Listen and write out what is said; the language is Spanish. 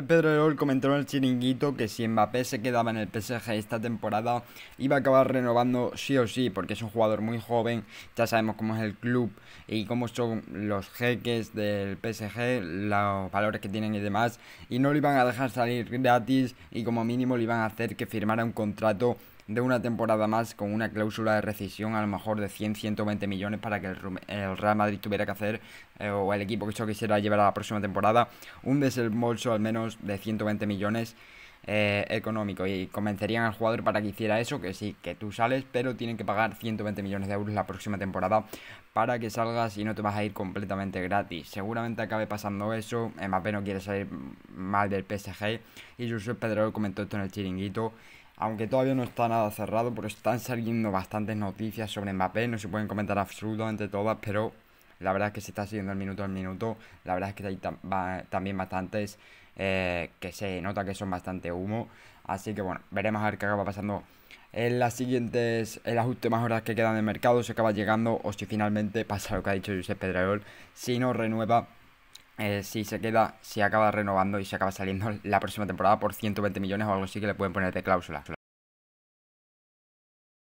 Pedro erol comentó en el chiringuito que si Mbappé se quedaba en el PSG esta temporada iba a acabar renovando sí o sí, porque es un jugador muy joven, ya sabemos cómo es el club y cómo son los jeques del PSG, los valores que tienen y demás, y no lo iban a dejar salir gratis y como mínimo le iban a hacer que firmara un contrato de una temporada más con una cláusula de rescisión a lo mejor de 100-120 millones para que el, Real Madrid tuviera que hacer eh, o el equipo que yo quisiera llevar a la próxima temporada un desembolso al menos de 120 millones eh, económico y convencerían al jugador para que hiciera eso, que sí, que tú sales, pero tienen que pagar 120 millones de euros la próxima temporada para que salgas y no te vas a ir completamente gratis. Seguramente acabe pasando eso, Mbappé no quiere salir mal del PSG y José Pedro comentó esto en el chiringuito aunque todavía no está nada cerrado, pero están saliendo bastantes noticias sobre Mbappé, no se pueden comentar absolutamente todas, pero la verdad es que se está siguiendo el minuto al minuto, la verdad es que hay también bastantes eh, que se nota que son bastante humo, así que bueno, veremos a ver qué acaba pasando en las siguientes, en las últimas horas que quedan de mercado, se acaba llegando o si finalmente pasa lo que ha dicho Josep Pedrerol, si no renueva eh, si se queda, si acaba renovando y se acaba saliendo la próxima temporada por 120 millones o algo así que le pueden poner de cláusula.